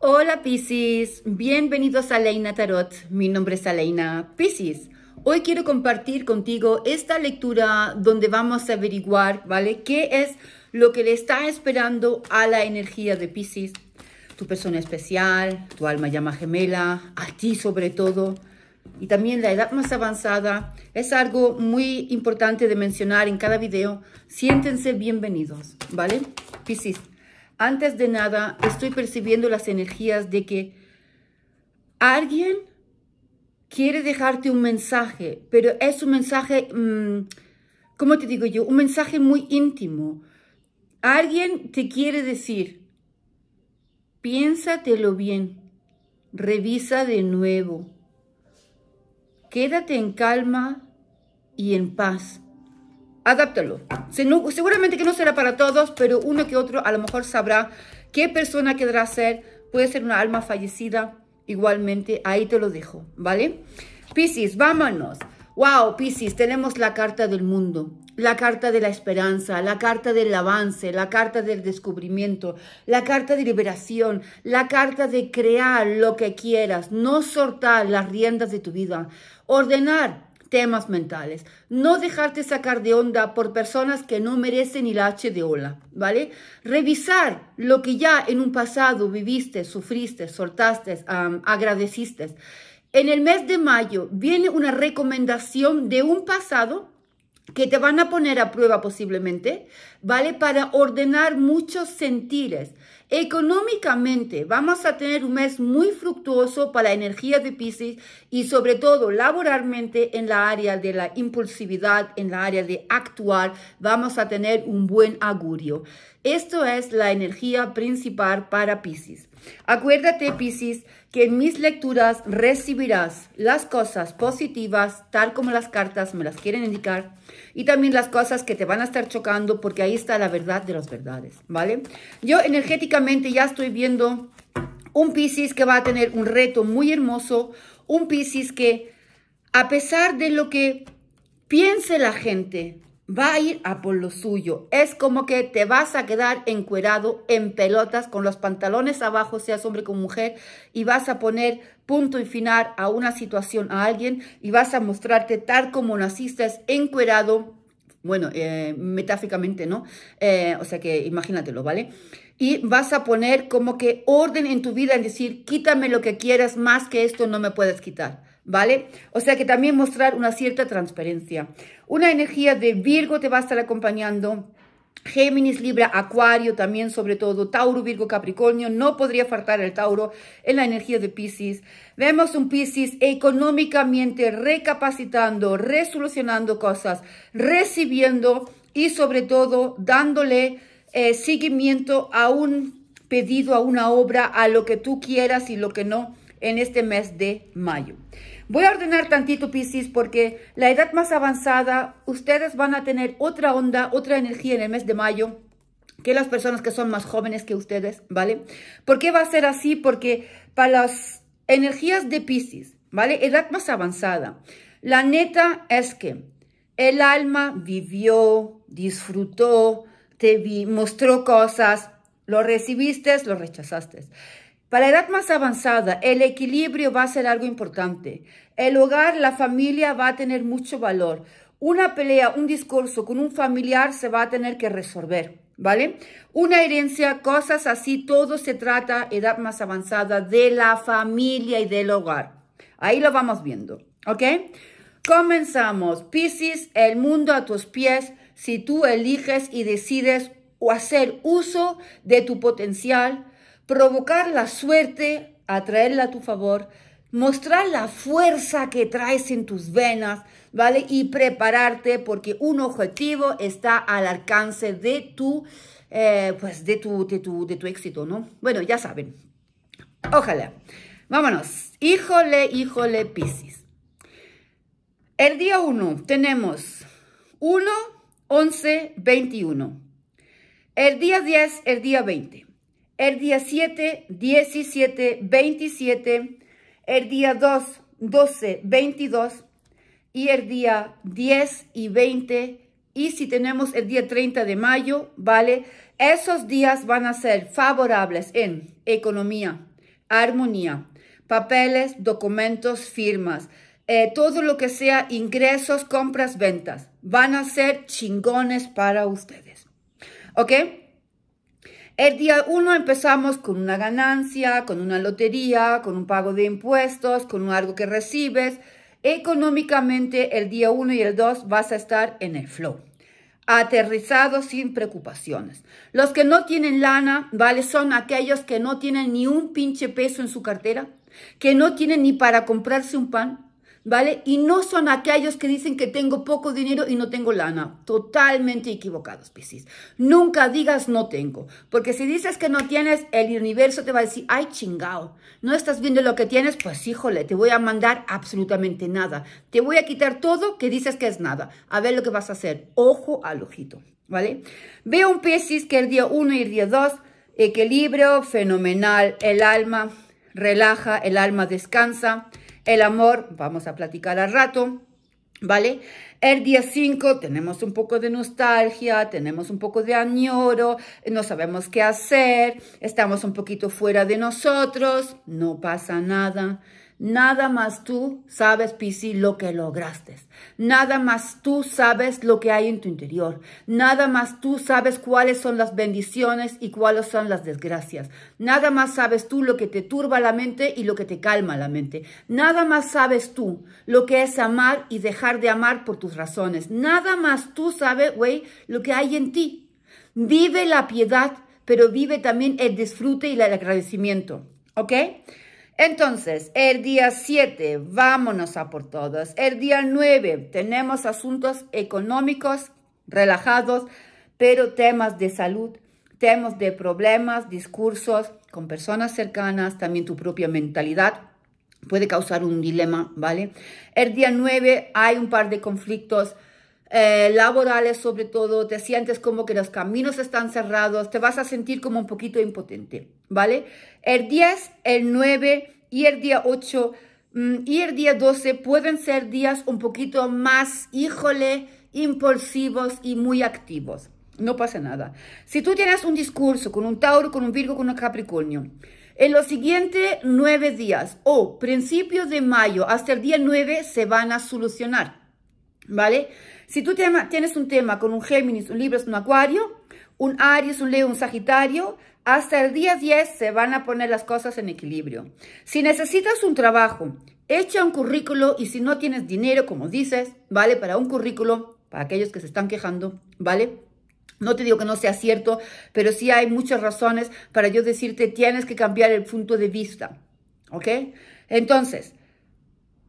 Hola Piscis, bienvenidos a Leina Tarot. Mi nombre es Aleina Piscis. Hoy quiero compartir contigo esta lectura donde vamos a averiguar, ¿vale? ¿Qué es lo que le está esperando a la energía de Piscis? Tu persona especial, tu alma llama gemela, a ti sobre todo. Y también la edad más avanzada es algo muy importante de mencionar en cada video. Siéntense bienvenidos, ¿vale? Piscis, antes de nada, estoy percibiendo las energías de que alguien quiere dejarte un mensaje, pero es un mensaje, mm, ¿cómo te digo yo? Un mensaje muy íntimo. Alguien te quiere decir, piénsatelo bien, revisa de nuevo, quédate en calma y en paz adáptalo. seguramente que no será para todos, pero uno que otro a lo mejor sabrá qué persona querrá ser. Puede ser una alma fallecida, igualmente. Ahí te lo dejo, ¿vale? Piscis, vámonos. Wow, Piscis, tenemos la carta del mundo, la carta de la esperanza, la carta del avance, la carta del descubrimiento, la carta de liberación, la carta de crear lo que quieras, no soltar las riendas de tu vida, ordenar temas mentales. No dejarte sacar de onda por personas que no merecen el H de ola, ¿vale? Revisar lo que ya en un pasado viviste, sufriste, soltaste, agradeciste. En el mes de mayo viene una recomendación de un pasado que te van a poner a prueba posiblemente, ¿vale? Para ordenar muchos sentires. Económicamente vamos a tener un mes muy fructuoso para la energía de Pisces y sobre todo laboralmente en la área de la impulsividad, en la área de actuar, vamos a tener un buen augurio. Esto es la energía principal para Pisces. Acuérdate, Piscis, que en mis lecturas recibirás las cosas positivas, tal como las cartas me las quieren indicar, y también las cosas que te van a estar chocando, porque ahí está la verdad de las verdades, ¿vale? Yo energéticamente ya estoy viendo un Piscis que va a tener un reto muy hermoso, un Piscis que, a pesar de lo que piense la gente, va a ir a por lo suyo. Es como que te vas a quedar encuerado en pelotas con los pantalones abajo, seas hombre o mujer, y vas a poner punto y final a una situación, a alguien, y vas a mostrarte tal como naciste, encuerado, bueno, eh, metáficamente, ¿no? Eh, o sea que imagínatelo, ¿vale? Y vas a poner como que orden en tu vida, en decir, quítame lo que quieras, más que esto no me puedes quitar. ¿vale? O sea que también mostrar una cierta transparencia. Una energía de Virgo te va a estar acompañando. Géminis, Libra, Acuario también, sobre todo Tauro, Virgo, Capricornio, no podría faltar el Tauro en la energía de Pisces. Vemos un Pisces económicamente recapacitando, resolucionando cosas, recibiendo y sobre todo dándole eh, seguimiento a un pedido, a una obra, a lo que tú quieras y lo que no en este mes de mayo. Voy a ordenar tantito, Piscis, porque la edad más avanzada, ustedes van a tener otra onda, otra energía en el mes de mayo que las personas que son más jóvenes que ustedes, ¿vale? ¿Por qué va a ser así? Porque para las energías de Piscis, ¿vale? Edad más avanzada. La neta es que el alma vivió, disfrutó, te mostró cosas, lo recibiste, lo rechazaste. Para edad más avanzada, el equilibrio va a ser algo importante. El hogar, la familia va a tener mucho valor. Una pelea, un discurso con un familiar se va a tener que resolver, ¿vale? Una herencia, cosas así, todo se trata, edad más avanzada, de la familia y del hogar. Ahí lo vamos viendo, ¿ok? Comenzamos. Piscis, el mundo a tus pies, si tú eliges y decides o hacer uso de tu potencial, provocar la suerte, atraerla a tu favor, mostrar la fuerza que traes en tus venas, ¿vale? Y prepararte porque un objetivo está al alcance de tu, eh, pues de tu, de tu, éxito, ¿no? Bueno, ya saben. Ojalá. Vámonos. Híjole, híjole, Piscis. El día 1 tenemos 1, 11, 21. El día 10, el día 20 el día 7, 17, 27, el día 2, 12, 22 y el día 10 y 20. Y si tenemos el día 30 de mayo, ¿vale? Esos días van a ser favorables en economía, armonía, papeles, documentos, firmas, eh, todo lo que sea ingresos, compras, ventas. Van a ser chingones para ustedes. ¿Ok? El día uno empezamos con una ganancia, con una lotería, con un pago de impuestos, con algo que recibes. Económicamente el día uno y el dos vas a estar en el flow aterrizado sin preocupaciones. Los que no tienen lana, ¿vale? Son aquellos que no tienen ni un pinche peso en su cartera, que no tienen ni para comprarse un pan, ¿vale? Y no son aquellos que dicen que tengo poco dinero y no tengo lana. Totalmente equivocados, Piscis. Nunca digas no tengo, porque si dices que no tienes, el universo te va a decir, ay chingao, no estás viendo lo que tienes, pues híjole, te voy a mandar absolutamente nada. Te voy a quitar todo que dices que es nada. A ver lo que vas a hacer. Ojo al ojito, ¿vale? Veo un Piscis que el día 1 y el día 2, equilibrio fenomenal, el alma relaja, el alma descansa el amor, vamos a platicar al rato. ¿Vale? El día 5 tenemos un poco de nostalgia, tenemos un poco de añoro, no sabemos qué hacer, estamos un poquito fuera de nosotros, no pasa nada. Nada más tú sabes, Pisi, lo que lograste. Nada más tú sabes lo que hay en tu interior. Nada más tú sabes cuáles son las bendiciones y cuáles son las desgracias. Nada más sabes tú lo que te turba la mente y lo que te calma la mente. Nada más sabes tú lo que es amar y dejar de amar por tus razones. Nada más tú sabes, güey, lo que hay en ti. Vive la piedad, pero vive también el disfrute y el agradecimiento. ¿Ok? Entonces, el día 7, vámonos a por todos. El día 9, tenemos asuntos económicos relajados, pero temas de salud, temas de problemas, discursos con personas cercanas, también tu propia mentalidad puede causar un dilema, ¿vale? El día 9 hay un par de conflictos eh, laborales sobre todo, te sientes como que los caminos están cerrados, te vas a sentir como un poquito impotente, ¿vale? El 10, el 9 y el día 8 mm, y el día 12 pueden ser días un poquito más, híjole, impulsivos y muy activos. No pasa nada. Si tú tienes un discurso con un Tauro, con un Virgo, con un Capricornio, en los siguientes nueve días o principios de mayo hasta el día 9 se van a solucionar. ¿Vale? Si tú tienes un tema con un Géminis, un Libra, un Acuario, un Aries, un Leo, un Sagitario, hasta el día 10 se van a poner las cosas en equilibrio. Si necesitas un trabajo, echa un currículo y si no tienes dinero, como dices, ¿vale? Para un currículo, para aquellos que se están quejando, ¿vale? No te digo que no sea cierto, pero sí hay muchas razones para yo decirte, tienes que cambiar el punto de vista, ¿ok? Entonces,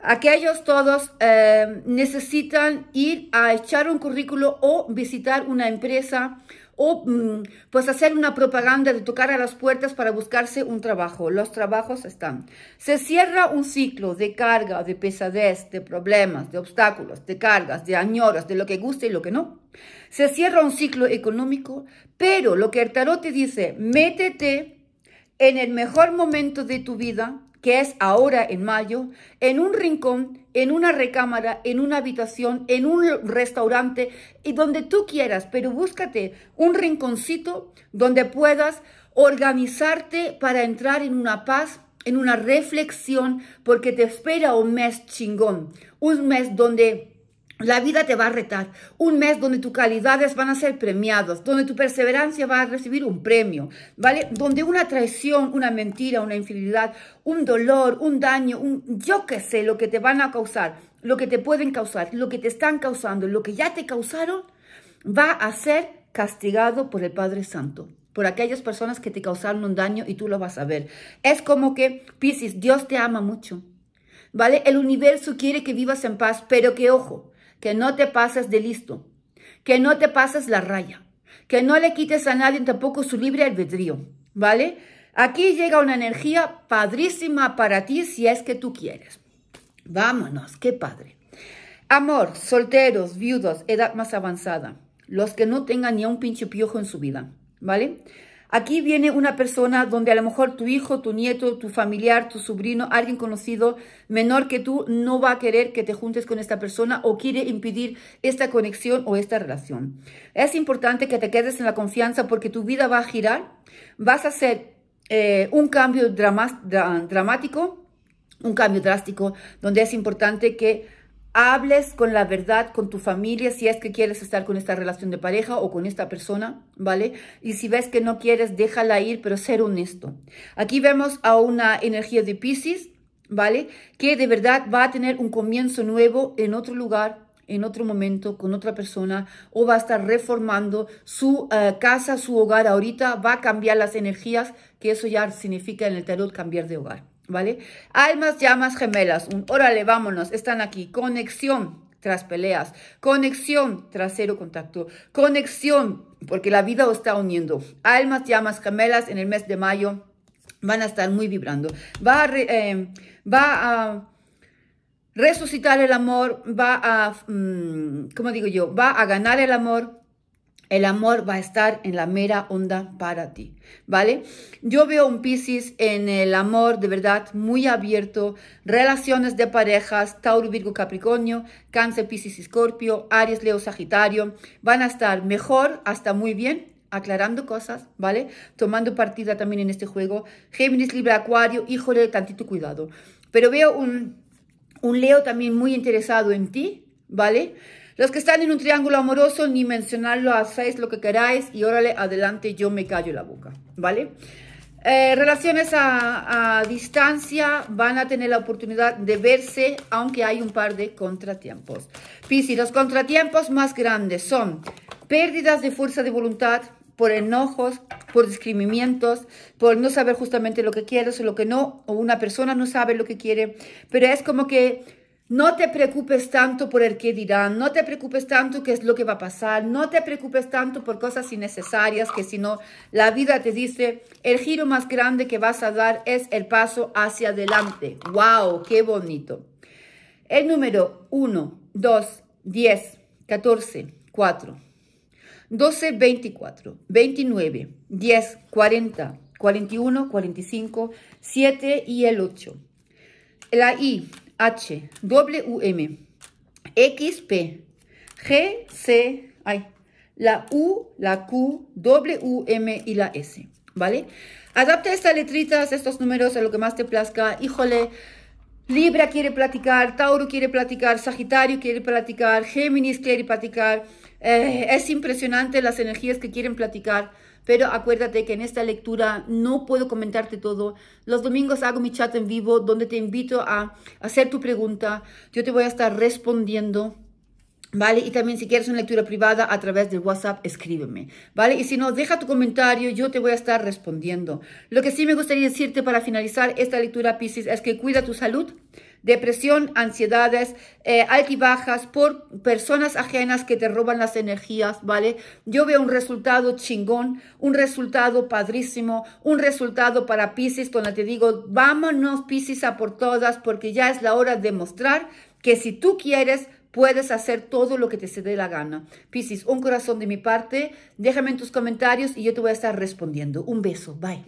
Aquellos todos eh, necesitan ir a echar un currículo o visitar una empresa o mm, pues hacer una propaganda de tocar a las puertas para buscarse un trabajo. Los trabajos están. Se cierra un ciclo de carga, de pesadez, de problemas, de obstáculos, de cargas, de añoras, de lo que guste y lo que no. Se cierra un ciclo económico, pero lo que el tarot te dice, métete en el mejor momento de tu vida que es ahora en mayo, en un rincón, en una recámara, en una habitación, en un restaurante y donde tú quieras, pero búscate un rinconcito donde puedas organizarte para entrar en una paz, en una reflexión, porque te espera un mes chingón, un mes donde la vida te va a retar. Un mes donde tus calidades van a ser premiadas, donde tu perseverancia va a recibir un premio, ¿vale? Donde una traición, una mentira, una infidelidad, un dolor, un daño, un yo qué sé, lo que te van a causar, lo que te pueden causar, lo que te están causando, lo que ya te causaron, va a ser castigado por el Padre Santo por aquellas personas que te causaron un daño y tú lo vas a ver. Es como que, Piscis, Dios te ama mucho, ¿vale? El universo quiere que vivas en paz, pero que ojo, que no te pases de listo, que no te pases la raya, que no le quites a nadie tampoco su libre albedrío, ¿vale? Aquí llega una energía padrísima para ti si es que tú quieres. Vámonos, qué padre. Amor, solteros, viudos, edad más avanzada, los que no tengan ni un pinche piojo en su vida, ¿vale? Aquí viene una persona donde a lo mejor tu hijo, tu nieto, tu familiar, tu sobrino, alguien conocido menor que tú no va a querer que te juntes con esta persona o quiere impedir esta conexión o esta relación. Es importante que te quedes en la confianza porque tu vida va a girar, vas a hacer eh, un cambio dramático, un cambio drástico, donde es importante que hables con la verdad con tu familia si es que quieres estar con esta relación de pareja o con esta persona, ¿vale? Y si ves que no quieres, déjala ir, pero ser honesto. Aquí vemos a una energía de Pisces, ¿vale? Que de verdad va a tener un comienzo nuevo en otro lugar, en otro momento, con otra persona, o va a estar reformando su eh, casa, su hogar ahorita, va a cambiar las energías, que eso ya significa en el tarot cambiar de hogar. ¿vale? Almas, llamas gemelas, un órale, vámonos, están aquí. Conexión tras peleas, conexión tras cero contacto, conexión, porque la vida os está uniendo. Almas, llamas gemelas en el mes de mayo van a estar muy vibrando. Va a, eh, va a resucitar el amor, va a, mm, ¿cómo digo yo? Va a ganar el amor, el amor va a estar en la mera onda para ti, ¿vale? Yo veo un Pisces en el amor de verdad muy abierto, relaciones de parejas, Tauro, Virgo, Capricornio, Cáncer, Piscis, Escorpio, Aries, Leo, Sagitario, van a estar mejor hasta muy bien aclarando cosas, ¿vale? Tomando partida también en este juego. Géminis, Libre Acuario, híjole, tantito cuidado. Pero veo un, un Leo también muy interesado en ti, ¿vale? Los que están en un triángulo amoroso, ni mencionarlo, hacéis lo que queráis y órale, adelante, yo me callo la boca, ¿vale? Eh, relaciones a, distancia van a tener la oportunidad de verse, aunque hay un par de contratiempos. Pisi, los contratiempos más grandes son pérdidas de fuerza de voluntad, por enojos, por discriminamientos, por no saber justamente lo que quieres o lo que no, o una persona no sabe lo que quiere, pero es como que no te preocupes tanto por el que dirán, no te preocupes tanto qué es lo que va a pasar, no te preocupes tanto por cosas innecesarias que si no, la vida te dice, el giro más grande que vas a dar es el paso hacia adelante. ¡Wow! ¡Qué bonito! El número 1, 2, 10, 14, 4, 12, 24, 29, 10, 40, 41, 45, 7 y el 8. La I, H, W, M, P G C ay, la U, la Q, W, M y la S, ¿vale? Adapta estas letritas, estos números a lo que más te plazca. Híjole, Libra quiere platicar, Tauro quiere platicar, Sagitario quiere platicar, Géminis quiere platicar. Eh, es impresionante las energías que quieren platicar, pero acuérdate que en esta lectura no puedo comentarte todo. Los domingos hago mi chat en vivo donde te invito a hacer tu pregunta. Yo te voy a estar respondiendo. ¿Vale? Y también si quieres una lectura privada a través del WhatsApp, escríbeme, ¿vale? Y si no, deja tu comentario, yo te voy a estar respondiendo. Lo que sí me gustaría decirte para finalizar esta lectura, Pisces, es que cuida tu salud, depresión, ansiedades, eh, altibajas por personas ajenas que te roban las energías, ¿vale? Yo veo un resultado chingón, un resultado padrísimo, un resultado para Pisces, la te digo, vámonos Pisces a por todas, porque ya es la hora de mostrar que si tú quieres, puedes hacer todo lo que te se dé la gana. Piscis, un corazón de mi parte, déjame en tus comentarios y yo te voy a estar respondiendo. Un beso, bye.